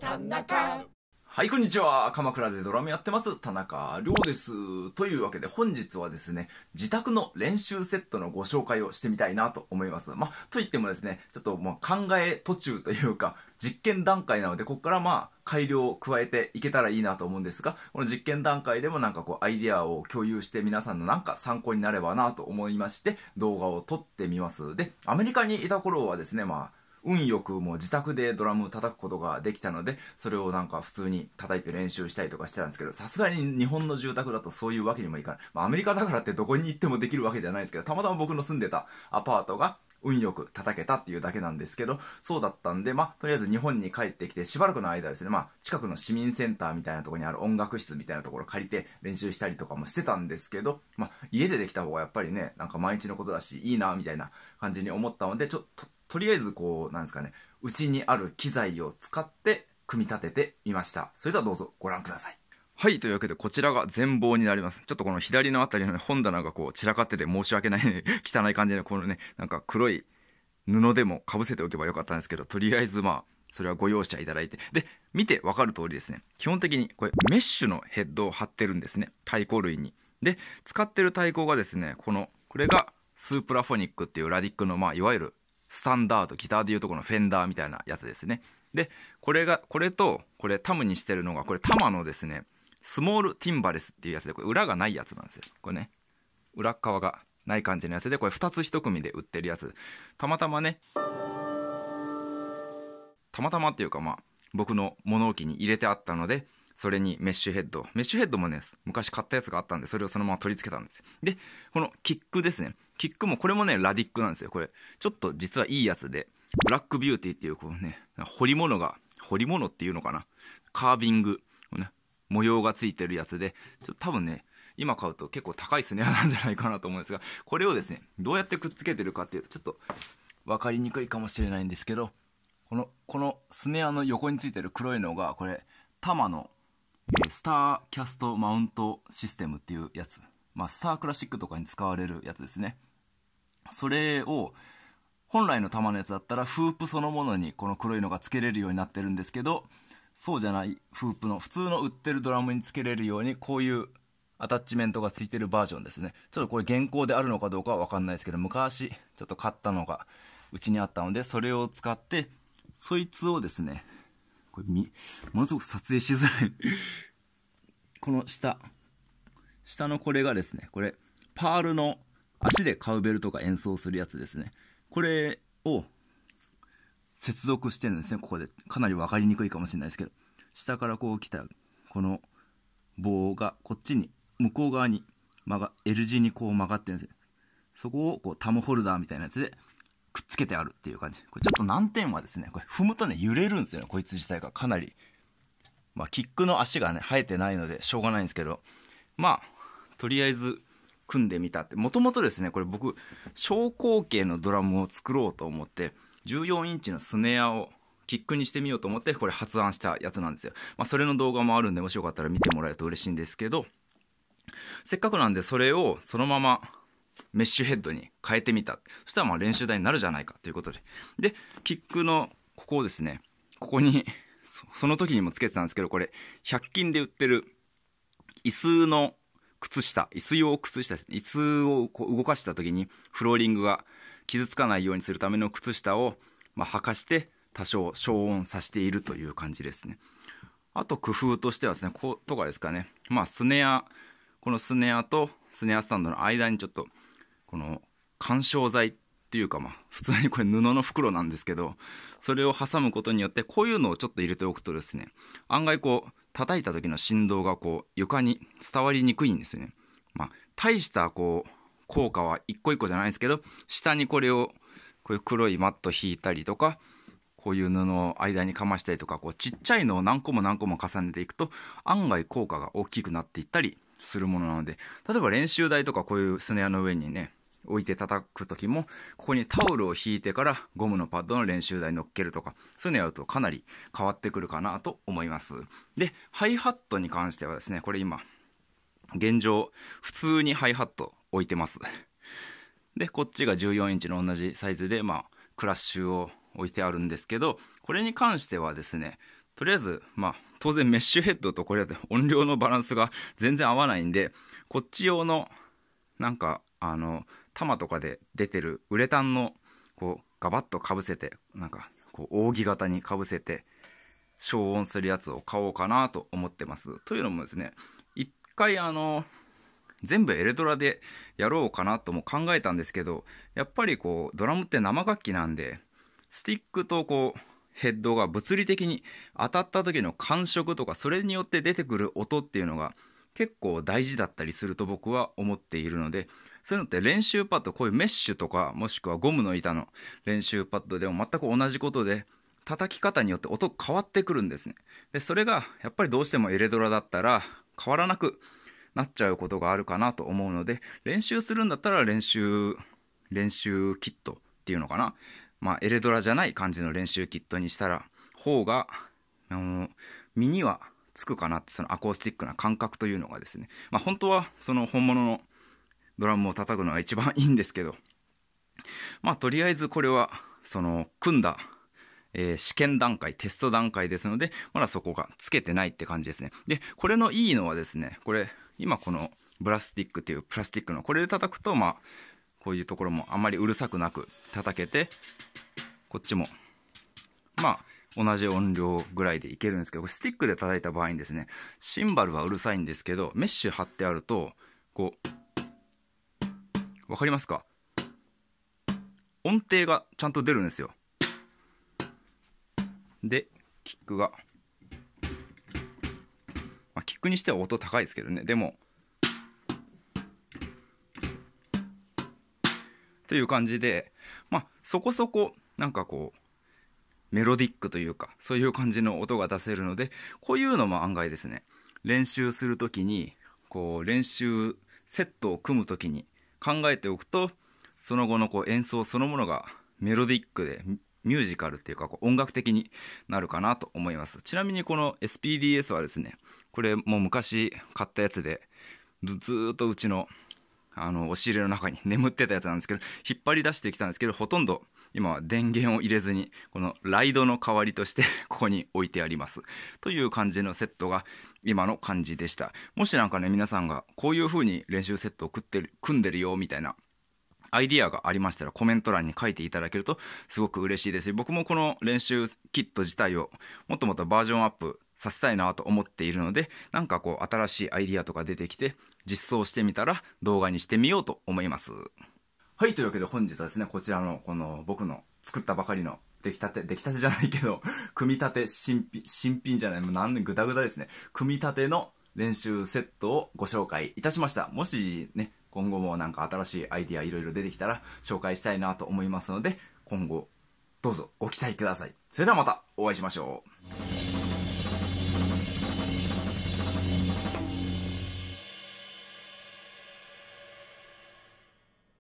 田中はい、こんにちは。鎌倉でドラムやってます、田中亮です。というわけで本日はですね、自宅の練習セットのご紹介をしてみたいなと思います。まあ、と言ってもですね、ちょっとまあ考え途中というか、実験段階なので、ここからまあ、改良を加えていけたらいいなと思うんですが、この実験段階でもなんかこう、アイディアを共有して皆さんのなんか参考になればなと思いまして、動画を撮ってみます。で、アメリカにいた頃はですね、まあ、運よくもう自宅でドラム叩くことができたので、それをなんか普通に叩いて練習したりとかしてたんですけど、さすがに日本の住宅だとそういうわけにもいかない。まあ、アメリカだからってどこに行ってもできるわけじゃないですけど、たまたま僕の住んでたアパートが、運よく叩けたっていうだけなんですけど、そうだったんで、まあ、とりあえず日本に帰ってきて、しばらくの間ですね、まあ、近くの市民センターみたいなとこにある音楽室みたいなところ借りて練習したりとかもしてたんですけど、まあ、家でできた方がやっぱりね、なんか毎日のことだし、いいな、みたいな感じに思ったので、ちょっと、とりあえずこう、なんですかね、うちにある機材を使って組み立ててみました。それではどうぞご覧ください。はい、というわけでこちらが全貌になります。ちょっとこの左の辺りの、ね、本棚がこう散らかってて申し訳ない、ね、汚い感じのこのね、なんか黒い布でもかぶせておけばよかったんですけど、とりあえずまあ、それはご容赦いただいて。で、見てわかる通りですね。基本的にこれメッシュのヘッドを貼ってるんですね。太鼓類に。で、使ってる太鼓がですね、この、これがスープラフォニックっていうラディックの、まあ、いわゆるスタンダードギターでいうとこのフェンダーみたいなやつですねでこれがこれとこれタムにしてるのがこれタマのですねスモールティンバレスっていうやつでこれ裏がないやつなんですよこれね裏側がない感じのやつでこれ2つ1組で売ってるやつたまたまねたまたまっていうかまあ僕の物置に入れてあったのでそれにメッシュヘッドメッシュヘッドもね昔買ったやつがあったんでそれをそのまま取り付けたんですよ。でこのキックですねキックもこれもねラディックなんですよこれちょっと実はいいやつでブラックビューティーっていうこのね彫り物が彫り物っていうのかなカービング、ね、模様がついてるやつでちょっと多分ね今買うと結構高いスネアなんじゃないかなと思うんですがこれをですねどうやってくっつけてるかっていうとちょっと分かりにくいかもしれないんですけどこのこのスネアの横についてる黒いのがこれタマのスターキャストマウントシステムっていうやつ、まあ、スタークラシックとかに使われるやつですねそれを、本来の玉のやつだったら、フープそのものにこの黒いのが付けれるようになってるんですけど、そうじゃないフープの普通の売ってるドラムに付けれるように、こういうアタッチメントが付いてるバージョンですね。ちょっとこれ現行であるのかどうかはわかんないですけど、昔ちょっと買ったのがうちにあったので、それを使って、そいつをですね、これみ、ものすごく撮影しづらいこの下、下のこれがですね、これ、パールの足でカウベルとか演奏するやつですね。これを接続してるんですね、ここで。かなり分かりにくいかもしれないですけど。下からこう来た、この棒がこっちに、向こう側に曲が、L 字にこう曲がってるんですよ。そこをこうタムホルダーみたいなやつでくっつけてあるっていう感じ。これちょっと難点はですね、これ踏むとね、揺れるんですよね、こいつ自体がかなり。まあ、キックの足がね、生えてないのでしょうがないんですけど、まあ、とりあえず、組んでみたって、もともとですね、これ僕、小口径のドラムを作ろうと思って、14インチのスネアをキックにしてみようと思って、これ発案したやつなんですよ。まあ、それの動画もあるんで、もしよかったら見てもらえると嬉しいんですけど、せっかくなんでそれをそのままメッシュヘッドに変えてみた。そしたらまあ練習台になるじゃないかということで。で、キックのここをですね、ここに、その時にもつけてたんですけど、これ、100均で売ってる椅子の靴下、椅子用靴下、椅子をこう動かした時にフローリングが傷つかないようにするための靴下を、まあ、履かして多少消音させているという感じですね。あと工夫としてはですね、こうとかですかね、まあスネア、このスネアとスネアスタンドの間にちょっと、この緩衝材っていうかまあ普通にこれ布の袋なんですけど、それを挟むことによってこういうのをちょっと入れておくとですね、案外こう、叩いた時の振動がこう床に伝わりにくいんですよね。まあ、大したこう効果は一個一個じゃないですけど下にこれをこういう黒いマット引いたりとかこういう布を間にかましたりとかこうちっちゃいのを何個も何個も重ねていくと案外効果が大きくなっていったりするものなので例えば練習台とかこういうスネアの上にね置いて叩く時も、ここにタオルを引いてからゴムのパッドの練習台に乗っけるとか、そういうのやるとかなり変わってくるかなと思います。で、ハイハットに関してはですね、これ今、現状、普通にハイハット置いてます。で、こっちが14インチの同じサイズで、まあ、クラッシュを置いてあるんですけど、これに関してはですね、とりあえず、まあ、当然メッシュヘッドとこれだと 音量のバランスが全然合わないんで、こっち用の、なんか、あの、玉とかで出てるウレタンのこうガバッとかぶせてなんかこう扇形にかぶせて消音するやつを買おうかなと思ってます。というのもですね一回あの全部エレドラでやろうかなとも考えたんですけどやっぱりこうドラムって生楽器なんでスティックとこうヘッドが物理的に当たった時の感触とかそれによって出てくる音っていうのが結構大事だったりすると僕は思っているのでそういうのって練習パッド、こういうメッシュとか、もしくはゴムの板の練習パッドでも全く同じことで、叩き方によって音変わってくるんですね。で、それがやっぱりどうしてもエレドラだったら変わらなくなっちゃうことがあるかなと思うので、練習するんだったら練習、練習キットっていうのかな。まあ、エレドラじゃない感じの練習キットにしたら、方が、あの、身にはつくかなって、そのアコースティックな感覚というのがですね。まあ、本当はその本物のドラムを叩くのが一番いいんですけど まあとりあえずこれはその組んだ、えー、試験段階テスト段階ですのでまだそこがつけてないって感じですねでこれのいいのはですねこれ今このブラスティックっていうプラスティックのこれで叩くとまあこういうところもあんまりうるさくなく叩けてこっちもまあ同じ音量ぐらいでいけるんですけど、スティックで叩いた場合にですね、シンバルはうるさいんですけど、メッシュ貼ってあると、こう、わかりますか音程がちゃんと出るんですよ。で、キックが。まあ、キックにしては音高いですけどね。でも、という感じで、まあ、そこそこ、なんかこう、メロディックというか、そういう感じの音が出せるので、こういうのも案外ですね、練習するときに、こう、練習セットを組むときに、考えておくとその後のこう演奏そのものがメロディックでミュージカルっていうかこう音楽的になるかなと思いますちなみにこの SPDS はですねこれもう昔買ったやつでずっとうちのあの押し入れの中に眠ってたやつなんですけど引っ張り出してきたんですけどほとんど今は電源を入れずにこのライドの代わりとして ここに置いてありますという感じのセットが今の感じでしたもしなんかね皆さんがこういう風に練習セットを食ってる組んでるよみたいなアイディアがありましたらコメント欄に書いていただけるとすごく嬉しいですし僕もこの練習キット自体をもっともっとバージョンアップさせたいなと思っているのでなんかこう新しいアイディアとか出てきて実装してみたら動画にしてみようと思います。はい、というわけで本日はですね、こちらの、この僕の作ったばかりの出来たて、出来たてじゃないけど、組み立て新品、新品じゃない、もう何年ぐだぐだですね、組み立ての練習セットをご紹介いたしました。もしね、今後もなんか新しいアイディアいろいろ出てきたら紹介したいなと思いますので、今後、どうぞご期待ください。それではまたお会いしましょう。